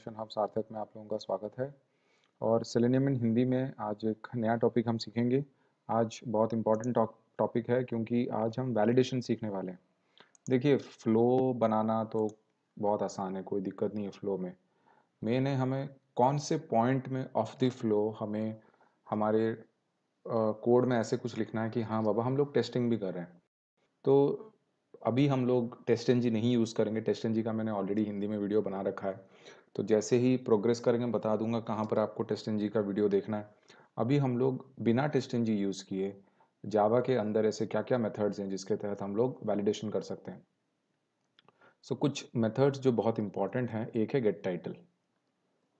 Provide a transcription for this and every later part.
session hub सार्थक में आप लोगों का स्वागत है और सेलेनियम इन हिंदी में आज एक नया टॉपिक हम सीखेंगे आज बहुत इंपॉर्टेंट टॉपिक है क्योंकि आज हम वैलिडेशन सीखने वाले हैं देखिए फ्लो बनाना तो बहुत आसान है कोई दिक्कत नहीं है फ्लो में मेन है हमें कौन से पॉइंट में ऑफ द फ्लो हमें हमारे कोड में ऐसे कुछ लिखना है कि हाँ बाबा हम लोग टेस्टिंग भी कर रहे हैं तो अभी हम लोग टेस्ट एन नहीं यूज़ करेंगे टेस्ट एन का मैंने ऑलरेडी हिंदी में वीडियो बना रखा है तो जैसे ही प्रोग्रेस करेंगे बता दूंगा कहाँ पर आपको टेस्ट एन का वीडियो देखना है अभी हम लोग बिना टेस्ट एन यूज़ किए जावा के अंदर ऐसे क्या क्या मेथड्स हैं जिसके तहत हम लोग वैलिडेशन कर सकते हैं सो so, कुछ मेथड्स जो बहुत इंपॉर्टेंट हैं एक है गेट टाइटल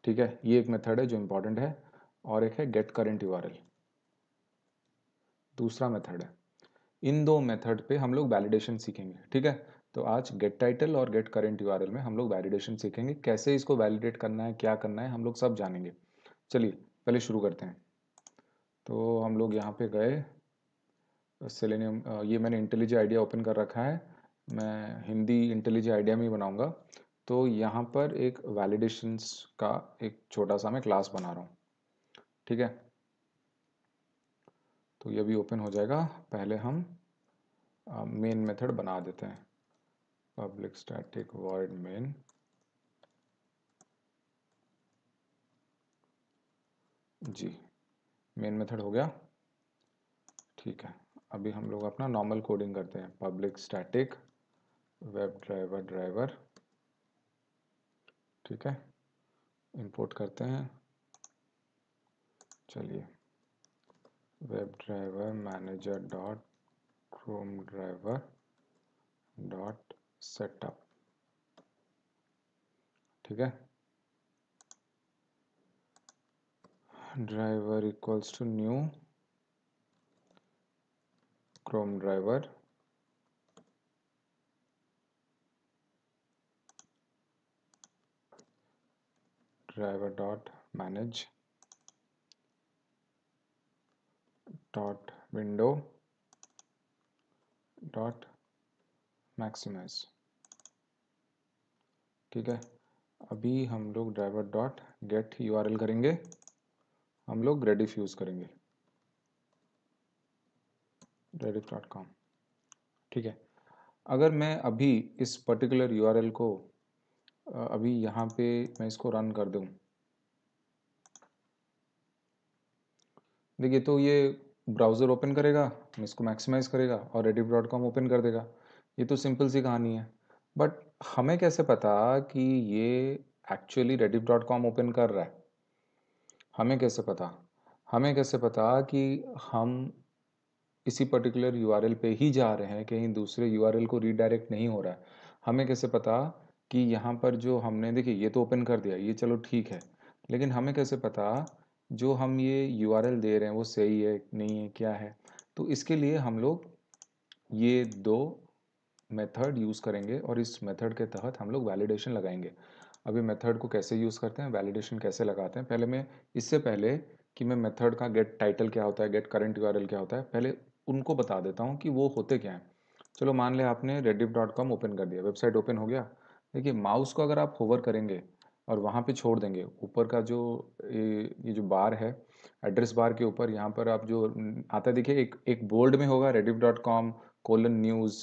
ठीक है ये एक मेथड है जो इम्पॉर्टेंट है और एक है गेट करेंट यू दूसरा मेथड है इन दो मेथड पे हम लोग वैलिडेशन सीखेंगे ठीक है तो आज गेट टाइटल और गेट करेंट यू में हम लोग वैलिडेशन सीखेंगे कैसे इसको वैलिडेट करना है क्या करना है हम लोग सब जानेंगे चलिए पहले शुरू करते हैं तो हम लोग यहाँ पे गए सेलेनियम ये मैंने इंटेलिजी आइडिया ओपन कर रखा है मैं हिंदी इंटेलिजी आइडिया में ही बनाऊँगा तो यहाँ पर एक वैलिडेशंस का एक छोटा सा मैं क्लास बना रहा हूँ ठीक है तो ये भी ओपन हो जाएगा पहले हम मेन मेथड बना देते हैं public static void main जी मेन मेथड हो गया ठीक है अभी हम लोग अपना नॉर्मल कोडिंग करते हैं public static web driver driver ठीक है इंपोर्ट करते हैं चलिए web driver manager dot chrome driver dot setup ठीक है driver equals to new chrome driver driver dot manage dot window dot maximize ठीक है अभी हम लोग ड्राइवर डॉट गेट यू करेंगे हम लोग रेडिफ यूज़ करेंगे रेडिफ डॉट कॉम ठीक है अगर मैं अभी इस पर्टिकुलर यू को अभी यहाँ पे मैं इसको रन कर दूँ देखिए तो ये ब्राउज़र ओपन करेगा इसको मैक्सिमाइज करेगा और रेडिफ डॉट कॉम ओपन कर देगा ये तो सिंपल सी कहानी है बट हमें कैसे पता कि ये actually Rediff dot com open कर रहा है हमें कैसे पता हमें कैसे पता कि हम इसी पर्टिकुलर यू आर पे ही जा रहे हैं कहीं दूसरे यू आर को रीडायरेक्ट नहीं हो रहा है हमें कैसे पता कि यहाँ पर जो हमने देखिए ये तो ओपन कर दिया ये चलो ठीक है लेकिन हमें कैसे पता जो हम ये यू दे रहे हैं वो सही है नहीं है क्या है तो इसके लिए हम लोग ये दो मेथड यूज़ करेंगे और इस मेथड के तहत हम लोग वैलिडेशन लगाएंगे अभी मेथड को कैसे यूज़ करते हैं वैलिडेशन कैसे लगाते हैं पहले मैं इससे पहले कि मैं मेथड का गेट टाइटल क्या होता है गेट करंट यू क्या होता है पहले उनको बता देता हूँ कि वो होते क्या हैं चलो मान लिया आपने रेडिप ओपन कर दिया वेबसाइट ओपन हो गया देखिए माउस को अगर आप होवर करेंगे और वहाँ पे छोड़ देंगे ऊपर का जो ये, जो बार है एड्रेस बार के ऊपर यहाँ पर आप जो आता है देखिए एक एक बोल्ड में होगा Rediff dot com colon news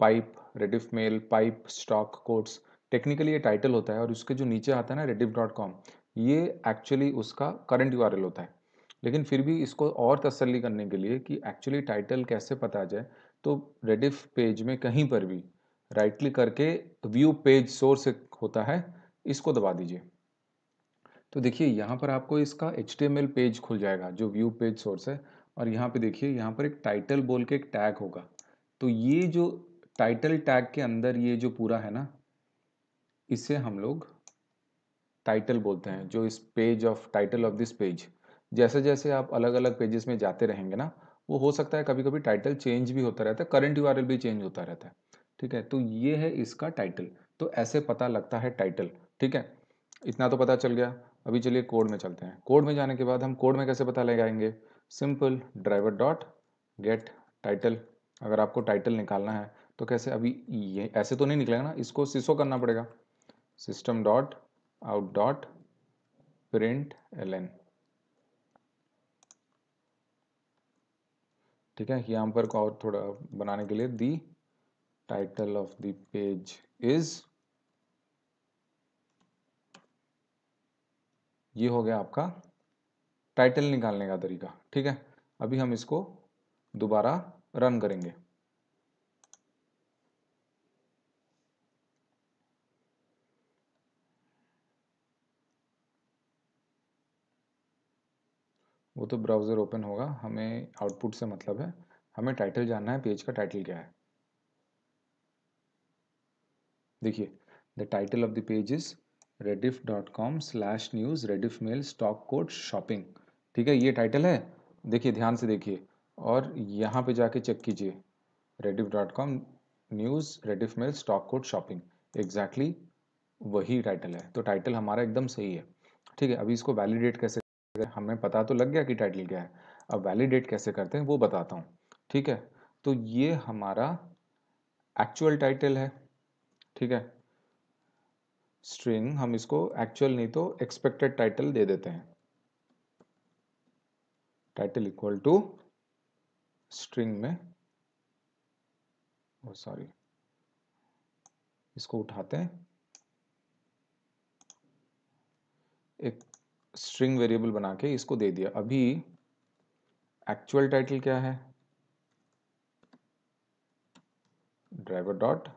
pipe Rediff mail pipe stock codes technically ये टाइटल होता है और उसके जो नीचे आता है ना रेडिफ डॉट कॉम ये एक्चुअली उसका करंट यू होता है लेकिन फिर भी इसको और तसली करने के लिए कि एक्चुअली टाइटल कैसे पता जाए तो रेडिफ पेज में कहीं पर भी राइट क्लिक करके व्यू पेज सोर्स होता है इसको दबा दीजिए तो देखिए यहाँ पर आपको इसका एच पेज खुल जाएगा जो व्यू पेज सोर्स है और यहाँ पे देखिए यहाँ पर एक टाइटल बोल के एक टैग होगा तो ये जो टाइटल टैग के अंदर ये जो पूरा है ना इसे हम लोग टाइटल बोलते हैं जो इस page of title of this page जैसे जैसे आप अलग अलग पेजेस में जाते रहेंगे ना वो हो सकता है कभी कभी टाइटल चेंज भी होता रहता है करंट यू भी चेंज होता रहता है ठीक है तो ये है इसका टाइटल तो ऐसे पता लगता है टाइटल ठीक है इतना तो पता चल गया अभी चलिए कोड में चलते हैं कोड में जाने के बाद हम कोड में कैसे पता लगाएंगे simple driver dot get title अगर आपको टाइटल निकालना है तो कैसे अभी ये ऐसे तो नहीं निकलेगा ना इसको सिसो करना पड़ेगा system dot out dot print L N ठीक है यहां पर और थोड़ा बनाने के लिए the title of the page is ये हो गया आपका टाइटल निकालने का तरीका ठीक है अभी हम इसको दोबारा रन करेंगे वो तो ब्राउज़र ओपन होगा हमें आउटपुट से मतलब है हमें टाइटल जानना है पेज का टाइटल क्या है देखिए the title of the page is Rediff dot com slash news Rediff mail stock code shopping ठीक है ये टाइटल है देखिए ध्यान से देखिए और यहाँ पे जाके चेक कीजिए Rediff dot com news Rediff mail stock code shopping exactly वही टाइटल है तो टाइटल हमारा एकदम सही है ठीक है अभी इसको वैलिडेट कैसे हमें पता तो लग गया कि टाइटल क्या है अब वैलिडेट कैसे करते हैं वो बताता हूँ ठीक है तो ये हमारा एक्चुअल टाइटल है ठीक है स्ट्रिंग हम इसको एक्चुअल नहीं तो एक्सपेक्टेड टाइटल दे देते हैं टाइटल इक्वल टू स्ट्रिंग में ओ सॉरी इसको उठाते हैं एक स्ट्रिंग वेरिएबल बना के इसको दे दिया अभी एक्चुअल टाइटल क्या है ड्राइवर डॉट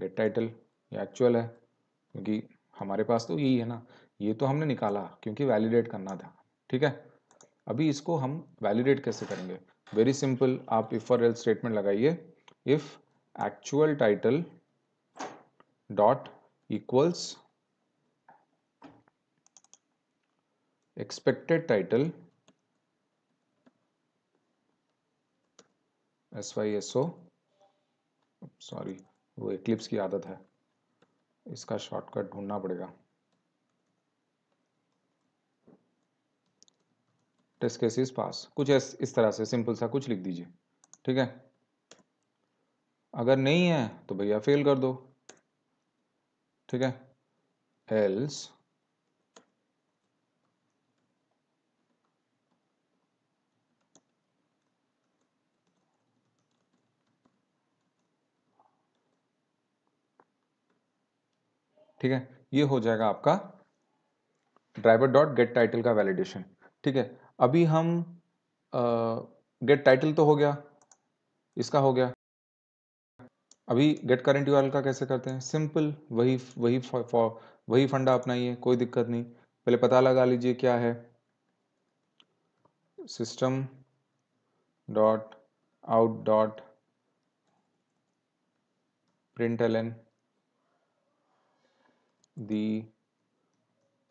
गेट टाइटल ये एक्चुअल है क्योंकि हमारे पास तो यही है ना ये तो हमने निकाला क्योंकि वैलिडेट करना था ठीक है अभी इसको हम वैलिडेट कैसे करेंगे वेरी सिंपल आप इफ और एल स्टेटमेंट लगाइए if actual title dot equals expected title oh sorry वो एक्लिप्स की आदत है इसका शॉर्टकट ढूंढना पड़ेगा टेस्ट केसेस पास कुछ इस, इस तरह से सिंपल सा कुछ लिख दीजिए ठीक है अगर नहीं है तो भैया फेल कर दो ठीक है एल्स ठीक है ये हो जाएगा आपका ड्राइवर डॉट गेट टाइटल का वैलिडेशन ठीक है अभी हम गेट टाइटल तो हो गया इसका हो गया अभी गेट करेंट यू का कैसे करते हैं सिंपल वही वही वही फंडा अपनाइए कोई दिक्कत नहीं पहले पता लगा लीजिए क्या है system dot out dot print L N the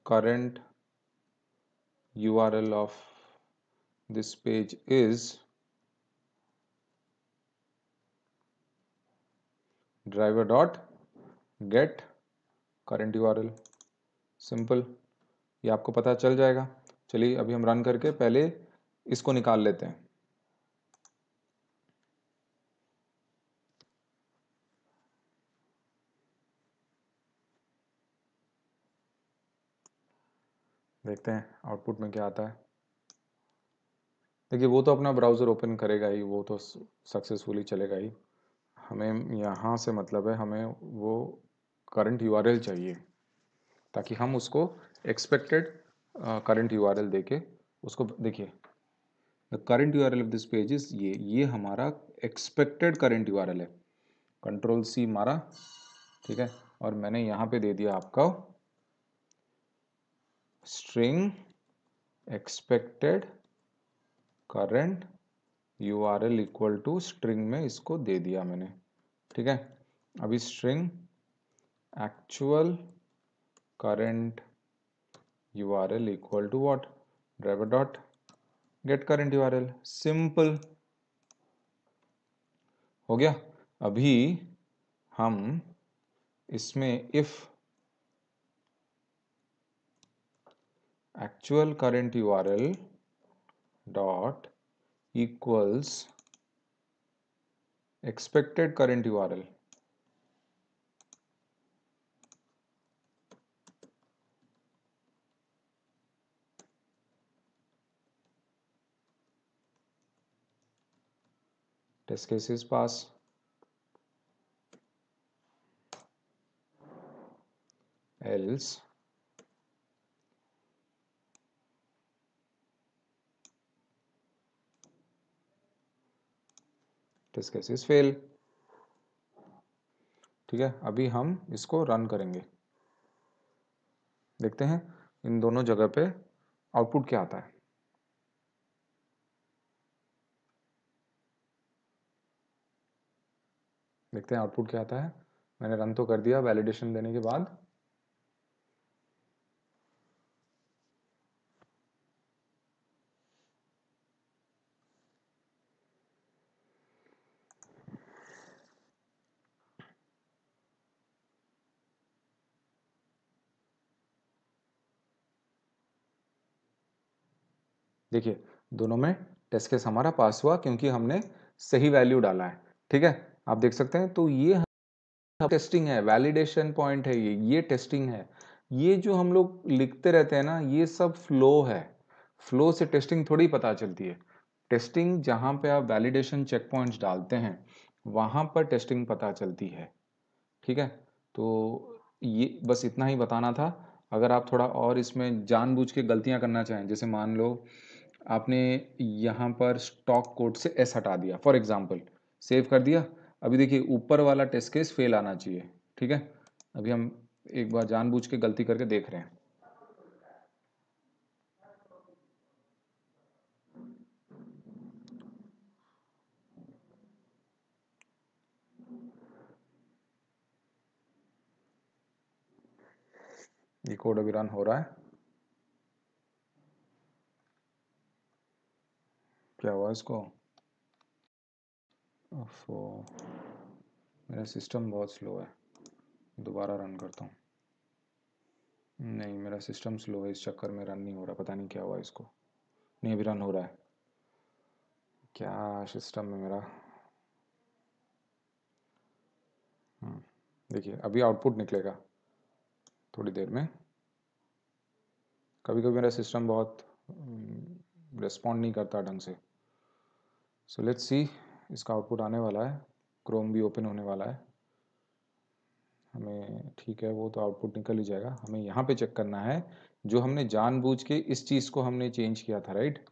current URL of this page is driver dot get current URL simple ये आपको पता चल जाएगा चलिए अभी हम रन करके पहले इसको निकाल लेते हैं देखते हैं आउटपुट में क्या आता है देखिए वो तो अपना ब्राउज़र ओपन करेगा ही वो तो सक्सेसफुली चलेगा ही हमें यहाँ से मतलब है हमें वो करंट यू चाहिए ताकि हम उसको एक्सपेक्टेड करंट यू आर देके उसको देखिए the current U of this page is ये ये हमारा एक्सपेक्टेड करंट यू है कंट्रोल सी मारा ठीक है और मैंने यहाँ पे दे दिया आपका string expected current U R L equal to string में इसको दे दिया मैंने ठीक है अभी string actual current U R L equal to what driver dot get current U R L simple हो गया अभी हम इसमें if actual current URL dot equals expected current URL test case is pass else test fail ठीक है अभी हम इसको रन करेंगे देखते हैं इन दोनों जगह पे आउटपुट क्या आता है देखते हैं आउटपुट क्या आता है मैंने रन तो कर दिया वैलिडेशन देने के बाद देखिए दोनों में टेस्ट केस हमारा पास हुआ क्योंकि हमने सही वैल्यू डाला है ठीक है आप देख सकते हैं तो ये टेस्टिंग है वैलिडेशन पॉइंट है ये ये टेस्टिंग है ये जो हम लोग लिखते रहते हैं ना ये सब फ्लो है फ्लो से टेस्टिंग थोड़ी पता चलती है टेस्टिंग जहाँ पे आप वैलिडेशन चेक पॉइंट डालते हैं वहां पर टेस्टिंग पता चलती है ठीक है तो ये बस इतना ही बताना था अगर आप थोड़ा और इसमें जानबूझ के गलतियां करना चाहें जैसे मान लो आपने यहाँ पर स्टॉक कोड से एस हटा दिया फॉर एग्जाम्पल सेव कर दिया अभी देखिए ऊपर वाला टेस्ट केस फेल आना चाहिए ठीक है अभी हम एक बार जानबूझ के गलती करके देख रहे हैं ये कोड अभी रन हो रहा है वॉइस को ओफो मेरा सिस्टम बहुत स्लो है दोबारा रन करता हूँ नहीं मेरा सिस्टम स्लो है इस चक्कर में रन नहीं हो रहा पता नहीं क्या हुआ इसको नहीं अभी रन हो रहा है क्या सिस्टम है मेरा हम्म, देखिए अभी आउटपुट निकलेगा थोड़ी देर में कभी कभी मेरा सिस्टम बहुत रिस्पॉन्ड हम्म, नहीं करता ढंग से सो लेट्स सी इसका आउटपुट आने वाला है क्रोम भी ओपन होने वाला है हमें ठीक है वो तो आउटपुट निकल ही जाएगा हमें यहाँ पे चेक करना है जो हमने जानबूझ के इस चीज़ को हमने चेंज किया था राइट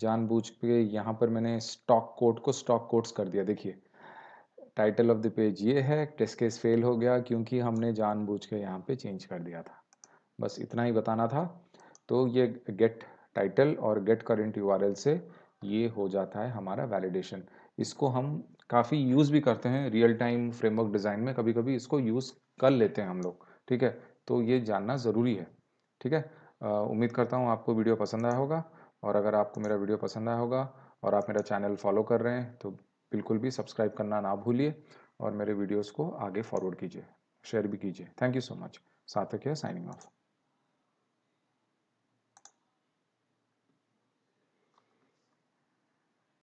जानबूझ के यहाँ पर मैंने स्टॉक कोड को स्टॉक कोड्स कर दिया देखिए टाइटल ऑफ द पेज ये है टेस्ट केस फेल हो गया क्योंकि हमने जानबूझ के यहाँ पे चेंज कर दिया था बस इतना ही बताना था तो ये गेट टाइटल और गेट करेंट यू से ये हो जाता है हमारा वैलिडेशन इसको हम काफ़ी यूज़ भी करते हैं रियल टाइम फ्रेमवर्क डिज़ाइन में कभी कभी इसको यूज़ कर लेते हैं हम लोग ठीक है तो ये जानना ज़रूरी है ठीक है उम्मीद करता हूँ आपको वीडियो पसंद आया होगा और अगर आपको मेरा वीडियो पसंद आया होगा और आप मेरा चैनल फॉलो कर रहे हैं तो बिल्कुल भी सब्सक्राइब करना ना भूलिए और मेरे वीडियोस को आगे फॉरवर्ड कीजिए शेयर भी कीजिए थैंक यू सो मच साथ है साइनिंग ऑफ